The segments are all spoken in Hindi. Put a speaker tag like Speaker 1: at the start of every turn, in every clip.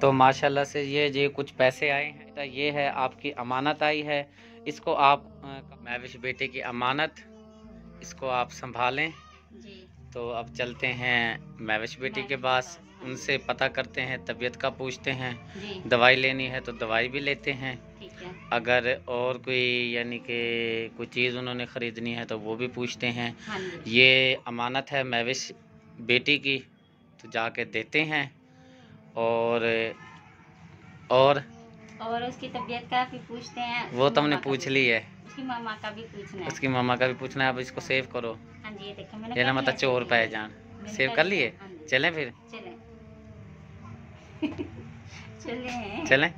Speaker 1: तो माशाल्लाह से ये ये कुछ पैसे आए हैं तो ये है आपकी अमानत आई है इसको आप मैविश बेटे की अमानत इसको आप संभालें तो अब चलते हैं मैविश बेटी के पास उनसे पता करते हैं तबीयत का पूछते हैं दवाई लेनी है तो दवाई भी लेते हैं अगर और कोई यानी कि कोई चीज़ उन्होंने ख़रीदनी है तो वो भी पूछते हैं हाँ ये अमानत है मैविश बेटी की तो जाके देते हैं और और
Speaker 2: और उसकी तबीयत का भी पूछते हैं वो तुमने तो पूछ ली है उसकी मामा का भी पूछना है उसकी
Speaker 1: मामा का भी पूछना है अब इसको सेव करो
Speaker 2: हाँ जी ये देखो मैंने लेना मत चोर पाए
Speaker 1: जान सेव कर लिए हाँ चलें फिर
Speaker 2: चलें चलें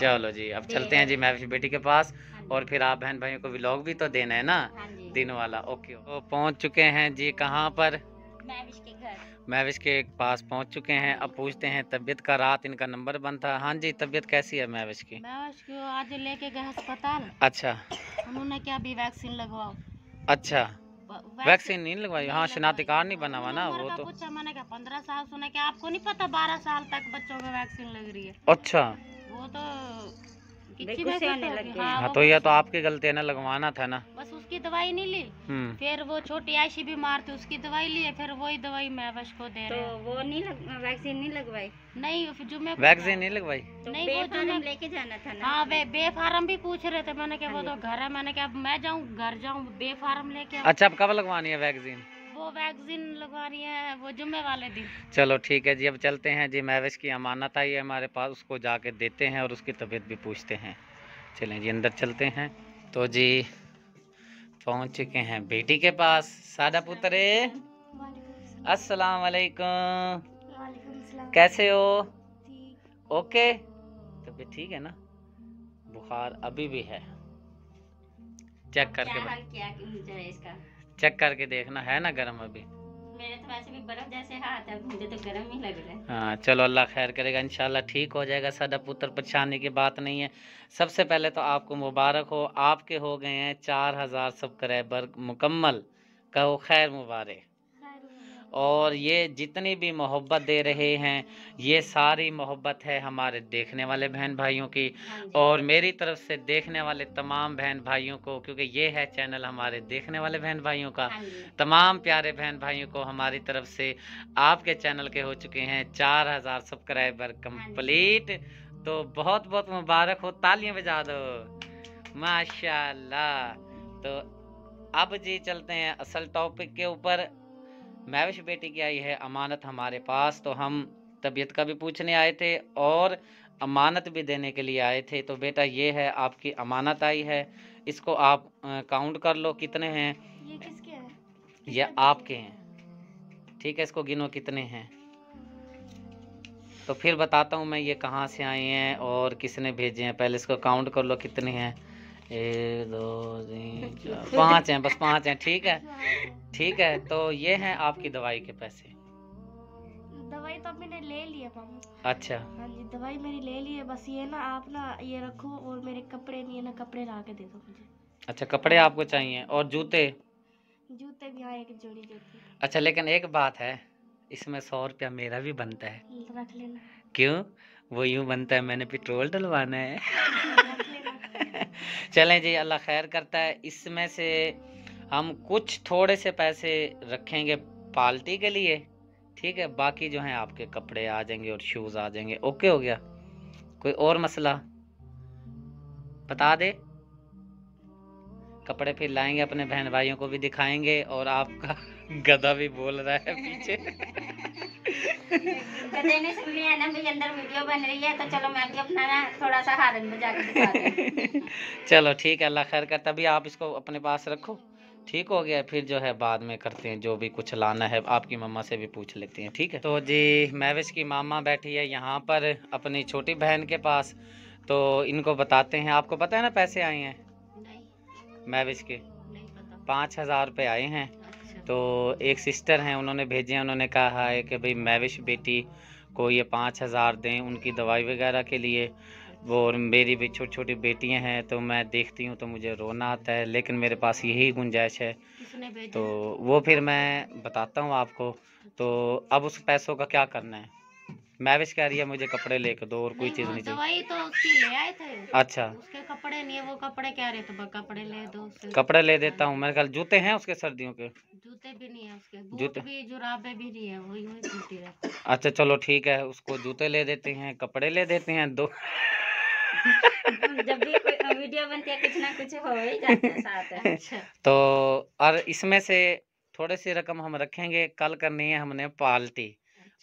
Speaker 2: चलो जी अब चलते हैं जी मैं
Speaker 1: भी बेटी के पास हाँ और फिर आप बहन भाइयों को व्लॉग भी तो देना है ना हाँ दिन वाला ओके तो पहुंच चुके हैं जी कहाँ पर
Speaker 3: मैं के घर
Speaker 1: महविश के पास पहुंच चुके हैं अब पूछते हैं तबियत का रात इनका नंबर बंद था हाँ जी तबियत कैसी है महविश की
Speaker 3: महविश को आज लेके गए अस्पताल अच्छा उन्होंने क्या अभी वैक्सीन लगवाओ अच्छा वैक्सीन
Speaker 1: नहीं लगवाई हाँ शनाख्ती कार्ड नहीं बना हुआ ना वो तो पूछा
Speaker 3: मैंने कहा पंद्रह साल सुना तो क्या आपको नहीं पता बारह साल तक बच्चों को वैक्सीन लग रही है अच्छा वो तो हाँ, हाँ तो यह
Speaker 1: तो आपकी गलती है ना लगवाना था ना
Speaker 3: बस उसकी दवाई नहीं ली हम्म। फिर वो छोटी आयशी बीमार थी उसकी दवाई ली फिर वही दवाई मैं बस को दे तो रही तो वो नहीं लग, वैक्सीन नहीं लगवाई नहीं जो मैं
Speaker 1: वैक्सीन नहीं लगवाई
Speaker 3: तो नहीं वो जो तो मैं लेके जाना था हाँ वे बेफार्म भी पूछ रहे थे मैंने कहा वो हाँ तो घर है मैंने कहा मैं जाऊँ घर जाऊँ बेफार्म लेके
Speaker 1: अच्छा कब लगवानी है वैक्सीन
Speaker 3: वो वैक्सीन लगवानी है वो जुम्मे वाले दिन
Speaker 1: चलो ठीक है जी अब चलते हैं जी महवेश की अमानत आई है हमारे पास उसको जाके देते हैं और उसकी तबीयत भी पूछते हैं चलें जी अंदर चलते हैं तो जी पहुंच चुके हैं बेटी के पास सादा पुत्रे अस्सलाम वालेकुम कैसे हो ओके तबीयत ठीक है ना बुखार अभी भी है चेक करके चेक करके देखना है ना गर्म अभी
Speaker 2: तो तो
Speaker 1: हाँ चलो अल्लाह खैर करेगा इंशाल्लाह ठीक हो जाएगा सादा पुत्र परेशानी की बात नहीं है सबसे पहले तो आपको मुबारक हो आपके हो गए हैं चार हज़ार सब्सक्राइबर मुकम्मल कहो खैर मुबारक और ये जितनी भी मोहब्बत दे रहे हैं ये सारी मोहब्बत है हमारे देखने वाले बहन भाइयों की हाँ और मेरी तरफ से देखने वाले तमाम बहन भाइयों को क्योंकि ये है चैनल हमारे देखने वाले बहन भाइयों का हाँ तमाम प्यारे बहन भाइयों को हमारी तरफ से आपके चैनल के हो चुके हैं चार हज़ार सब्सक्राइबर हाँ कंप्लीट तो बहुत बहुत मुबारक हो तालियां बजा दो माशाल्लाह तो अब जी चलते हैं असल टॉपिक के ऊपर महवेश बेटी की आई है अमानत हमारे पास तो हम तबीयत का भी पूछने आए थे और अमानत भी देने के लिए आए थे तो बेटा ये है आपकी अमानत आई है इसको आप काउंट कर लो कितने हैं ये किसके हैं ये आपके हैं ठीक है इसको गिनो कितने हैं तो फिर बताता हूँ मैं ये कहाँ से आए हैं और किसने भेजे हैं पहले इसको काउंट कर लो कितने हैं एक दो तीन चार पाँच हैं बस पाँच हैं ठीक है ठीक है तो ये हैं आपकी दवाई के पैसे
Speaker 3: दवाई तो मैंने ले ली है मामा अच्छा हाँ जी दवाई मेरी ले ली है बस ये ना आप ना ये रखो और मेरे कपड़े नहीं ना कपड़े ला के दे दो मुझे
Speaker 1: अच्छा कपड़े आपको चाहिए और जूते
Speaker 3: जूते भी हाँ एक जोड़ी जूते
Speaker 1: अच्छा लेकिन एक बात है इसमें सौ रुपया मेरा भी बनता
Speaker 3: है रख लेना
Speaker 1: क्यों वो यूँ बनता है मैंने पेट्रोल डलवाना है चलें जी अल्लाह खैर करता है इसमें से हम कुछ थोड़े से पैसे रखेंगे पाल्टी के लिए ठीक है बाकी जो है आपके कपड़े आ जाएंगे और शूज़ आ जाएंगे ओके हो गया कोई और मसला बता दे कपड़े फिर लाएंगे अपने बहन भाइयों को भी दिखाएंगे और आपका गधा भी बोल रहा है पीछे
Speaker 2: ना अंदर वीडियो बन रही है तो चलो मैं भी अपना ना थोड़ा सा हारन बजा के
Speaker 1: चलो ठीक है अल्लाह खैर कर तभी आप इसको अपने पास रखो ठीक हो गया फिर जो है बाद में करते हैं जो भी कुछ लाना है आपकी मम्मा से भी पूछ लेते हैं ठीक है तो जी महवेश की मामा बैठी है यहाँ पर अपनी छोटी बहन के पास तो इनको बताते हैं आपको पता है ना पैसे आए हैं महवेश के पाँच हज़ार रुपये आए हैं हाँ। तो एक सिस्टर हैं उन्होंने भेजे हैं उन्होंने कहा है कि भाई मैविश बेटी को ये पाँच हज़ार दें उनकी दवाई वगैरह के लिए और मेरी भी छोटी छोटी बेटियां हैं तो मैं देखती हूँ तो मुझे रोना आता है लेकिन मेरे पास यही गुंजाइश है तो वो फिर मैं बताता हूँ आपको तो अब उस पैसों का क्या करना है मैं भी कह रही है मुझे कपड़े लेके दो और कोई चीज नहीं चाहिए
Speaker 3: तो उसकी ले आए थे अच्छा उसके कपड़े नहीं है वो कपड़े कह रहे तो कपड़े ले दो कपड़े
Speaker 1: ले देता हूँ मेरे ख्याल जूते हैं उसके सर्दियों के
Speaker 3: जूते भी नहीं है उसके जूते भी जुराबे भी नहीं है वही वही जूती रहती
Speaker 1: अच्छा चलो ठीक है उसको जूते ले देते हैं कपड़े ले देते हैं दो
Speaker 2: जब भी कोई वीडियो बनती है कुछ ना कुछ हो ही जाता है साथ अच्छा।
Speaker 1: तो और इसमें से थोड़ी सी रकम हम रखेंगे कल करनी है हमने पार्टी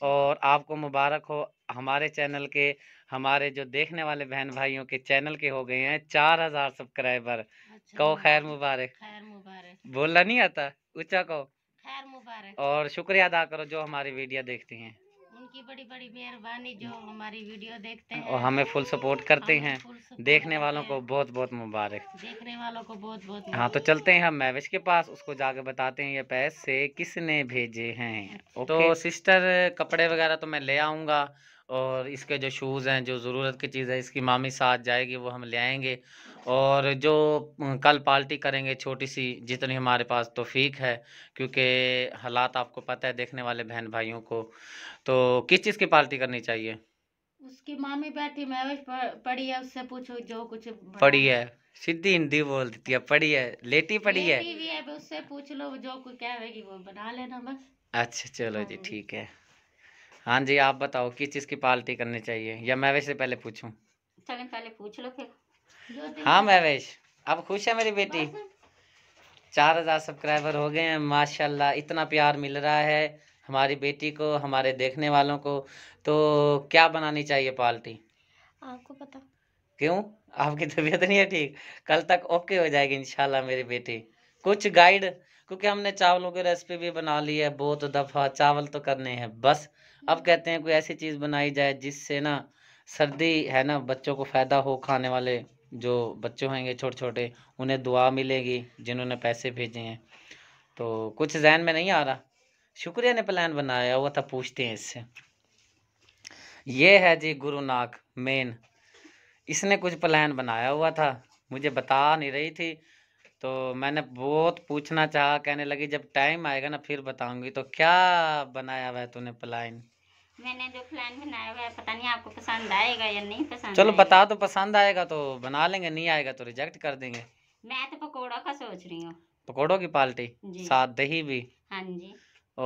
Speaker 1: और आपको मुबारक हो हमारे चैनल के हमारे जो देखने वाले बहन भाइयों के चैनल के हो गए हैं चार हजार सब्सक्राइबर अच्छा, कहो खैर मुबारक खैर मुबारक बोलना नहीं आता ऊंचा कहो खैर मुबारक और शुक्रिया अदा करो जो हमारी वीडियो देखती हैं की बड़ी बड़ी मेहरबानी जो हम्म। हमारी वीडियो देखते हैं और हमें फुल सपोर्ट करते हैं देखने वालों को बहुत बहुत मुबारक
Speaker 3: देखने वालों को बहुत बहुत हाँ तो चलते
Speaker 1: हैं हम मैविश के पास उसको जाके बताते हैं ये पैसे किसने भेजे हैं अच्छा। तो सिस्टर कपड़े वगैरह तो मैं ले आऊंगा और इसके जो शूज़ हैं जो ज़रूरत की चीज़ है इसकी मामी साथ जाएगी वो हम ले आएंगे और जो कल पार्टी करेंगे छोटी सी जितनी हमारे पास तोफीक है क्योंकि हालात आपको पता है देखने वाले बहन भाइयों को तो किस चीज़ की पार्टी करनी चाहिए
Speaker 3: उसकी मामी बैठी मैं पड़ी है उससे पूछो जो कुछ पढ़ी है
Speaker 1: सीधी हिंदी बोल देती है पड़ी है लेटी पड़ी है,
Speaker 3: है उससे पूछ लो जो कुछ कहेगी वो बना लेना बस
Speaker 1: अच्छा चलो जी हाँ। ठीक है हाँ जी आप बताओ किस चीज़ की पार्टी करनी चाहिए या महवेश वैसे पहले पूछू
Speaker 2: चलें पहले पूछ लो फिर हाँ महवेश
Speaker 1: अब खुश है मेरी बेटी चार हज़ार सब्सक्राइबर हो गए हैं माशाल्लाह इतना प्यार मिल रहा है हमारी बेटी को हमारे देखने वालों को तो क्या बनानी चाहिए पार्टी आपको पता क्यों आपकी तबीयत नहीं है ठीक कल तक ओके हो जाएगी इंशाल्लाह मेरी बेटी कुछ गाइड क्योंकि हमने चावलों की रेसिपी भी बना ली है बहुत दफ़ा चावल तो करने हैं बस अब कहते हैं कोई ऐसी चीज़ बनाई जाए जिससे ना सर्दी है ना बच्चों को फ़ायदा हो खाने वाले जो बच्चे होंगे छोटे छोटे उन्हें दुआ मिलेगी जिन्होंने पैसे भेजे हैं तो कुछ जहन में नहीं आ रहा शुक्रिया ने प्लान बनाया हुआ था तो पूछते हैं इससे ये है जी गुरु नाक मेन इसने कुछ प्लान बनाया हुआ था मुझे बता नहीं रही थी तो मैंने बहुत पूछना चाहा कहने लगी जब टाइम आएगा ना फिर बताऊंगी तो क्या बनाया हुआ है तूने प्लान
Speaker 2: मैंने जो प्लान बनाया हुआ है पता नहीं आपको पसंद आएगा या नहीं पसंद चलो आएगा। बता
Speaker 1: तो पसंद आएगा तो बना लेंगे नहीं आएगा तो रिजेक्ट कर देंगे
Speaker 2: मैं तो पकौड़ा का सोच रही हूँ
Speaker 1: पकौड़ों की पाल्टी साथ दही भी हाँ जी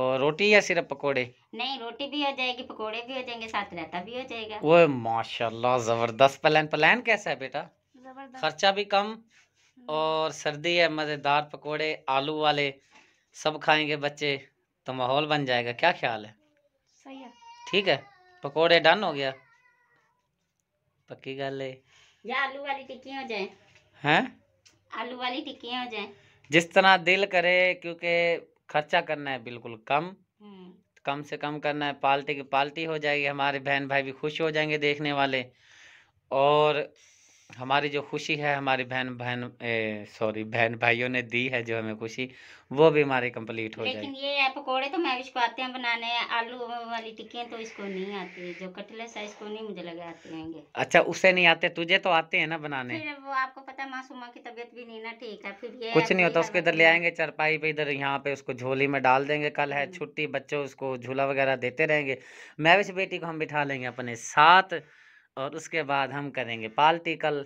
Speaker 1: और रोटी या सिर्फ पकोड़े
Speaker 2: नहीं रोटी भी हो जाएगी पकोड़े भी हो जाएंगे साथ रहता भी हो जाएगा वो
Speaker 1: माशाल्लाह जबरदस्त प्लान प्लान कैसा है बेटा
Speaker 2: खर्चा भी कम
Speaker 1: और सर्दी है मज़ेदार पकोड़े आलू वाले सब खाएंगे बच्चे तो माहौल बन जाएगा क्या ख्याल है सही है ठीक है पकोड़े डन हो गया पक्की गल
Speaker 2: है आलू वाली टिक्की हो जाए हैं आलू वाली टिक्की हो जाए
Speaker 1: जिस तरह दिल करे क्योंकि खर्चा करना है बिल्कुल कम हम्म। कम से कम करना है पाल्टी की पाल्टी हो जाएगी हमारे बहन भाई भी खुश हो जाएंगे देखने वाले और हमारी जो खुशी है हमारी बहन बहन सॉरी बहन भाइयों ने दी है जो हमें खुशी वो भी हमारी कंप्लीट हो जाए लेकिन
Speaker 2: ये पकोड़े तो मैं इसको आते हैं बनाने आलू वाली टिक्की तो इसको नहीं आती है जो कटलेस है इसको नहीं मुझे लगे आते होंगे
Speaker 1: अच्छा उसे नहीं आते तुझे तो आते हैं ना बनाने
Speaker 2: फिर वो आपको पता है मासूमा की तबीयत भी नहीं ना ठीक है फिर ये कुछ नहीं होता उसको इधर ले
Speaker 1: आएंगे चरपाई पे इधर यहाँ पे उसको झोली में डाल देंगे कल है हम्म। छुट्टी बच्चों उसको झूला वगैरह देते रहेंगे मैं बेटी को हम बिठा लेंगे अपने साथ और उसके बाद हम करेंगे पाल्टी कल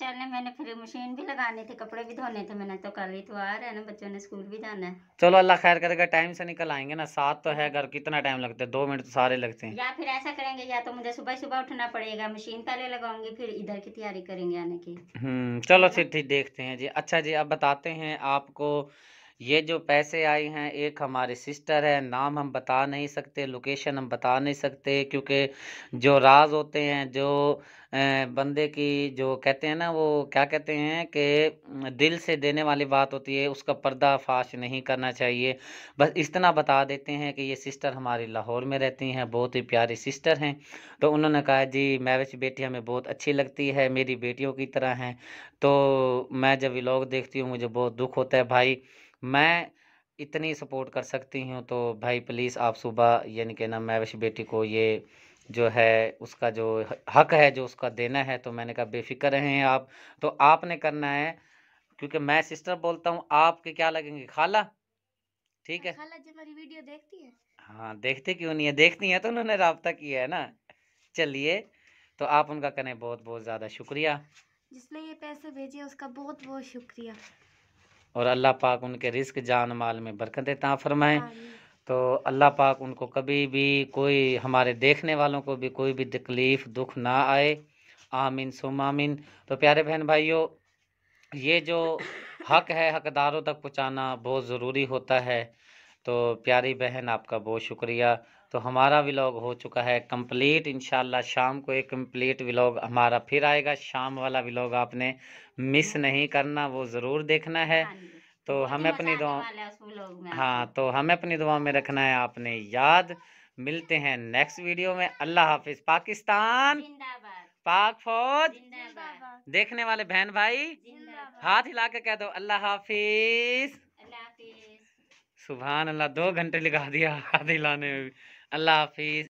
Speaker 2: चले मैंने फिर मशीन भी लगानी थी कपड़े भी धोने थे मैंने तो कल ही तो आ रहा है ना बच्चों ने स्कूल भी जाना है
Speaker 1: चलो अल्लाह खैर करेगा टाइम से निकल आएंगे ना सात तो है घर कितना टाइम लगता है दो मिनट तो सारे लगते हैं
Speaker 2: या फिर ऐसा करेंगे या तो मुझे सुबह सुबह उठना पड़ेगा मशीन पहले लगाऊंगी फिर इधर की तैयारी करेंगे आने की हम्म
Speaker 1: चलो फिर ठीक देखते हैं जी अच्छा जी अब बताते हैं आपको ये जो पैसे आए हैं एक हमारे सिस्टर है नाम हम बता नहीं सकते लोकेशन हम बता नहीं सकते क्योंकि जो राज होते हैं जो बंदे की जो कहते हैं ना वो क्या कहते हैं कि दिल से देने वाली बात होती है उसका पर्दा फाश नहीं करना चाहिए बस इतना बता देते हैं कि ये सिस्टर हमारी लाहौर में रहती हैं बहुत ही प्यारी सिस्टर हैं तो उन्होंने कहा जी मैच बेटी हमें बहुत अच्छी लगती है मेरी बेटियों की तरह हैं तो मैं जब लोग देखती हूँ मुझे बहुत दुख होता है भाई मैं इतनी सपोर्ट कर सकती हूँ तो भाई प्लीज़ आप सुबह यानी कि ना मैविश बेटी को ये जो है उसका जो हक है जो उसका देना है तो मैंने कहा बेफिक्र रहें आप तो आपने करना है क्योंकि मैं सिस्टर बोलता हूँ आपके क्या लगेंगे खाला ठीक है
Speaker 3: खाला जी मेरी वीडियो देखती है
Speaker 1: हाँ देखते क्यों नहीं है देखती है तो उन्होंने रबता किया है ना चलिए तो आप उनका कहने बहुत बहुत ज़्यादा शुक्रिया
Speaker 3: जिसने ये पैसे भेजे उसका बहुत बहुत शुक्रिया
Speaker 1: और अल्लाह पाक उनके रिस्क जान माल में बरकतें ता फरमाएँ तो अल्लाह पाक उनको कभी भी कोई हमारे देखने वालों को भी कोई भी तकलीफ़ दुख ना आए आमिन सुम आमिन तो प्यारे बहन भाइयों ये जो हक है हकदारों तक पहुँचाना बहुत ज़रूरी होता है तो प्यारी बहन आपका बहुत शुक्रिया तो हमारा व्लॉग हो चुका है कंप्लीट इनशाला शाम को एक कंप्लीट व्लॉग हमारा फिर आएगा शाम वाला व्लॉग आपने मिस नहीं करना वो ज़रूर देखना है हाँ तो हमें अपनी
Speaker 2: दुआ हाँ
Speaker 1: तो हमें अपनी दुआ में रखना है आपने याद मिलते हैं नेक्स्ट वीडियो में अल्लाह हाफिज पाकिस्तान पाक फौज देखने वाले बहन भाई हाथ हिला के कह दो अल्लाह हाफिज सुबह अल्लाह दो घंटे लगा दिया हाथ हिलाने में I love it.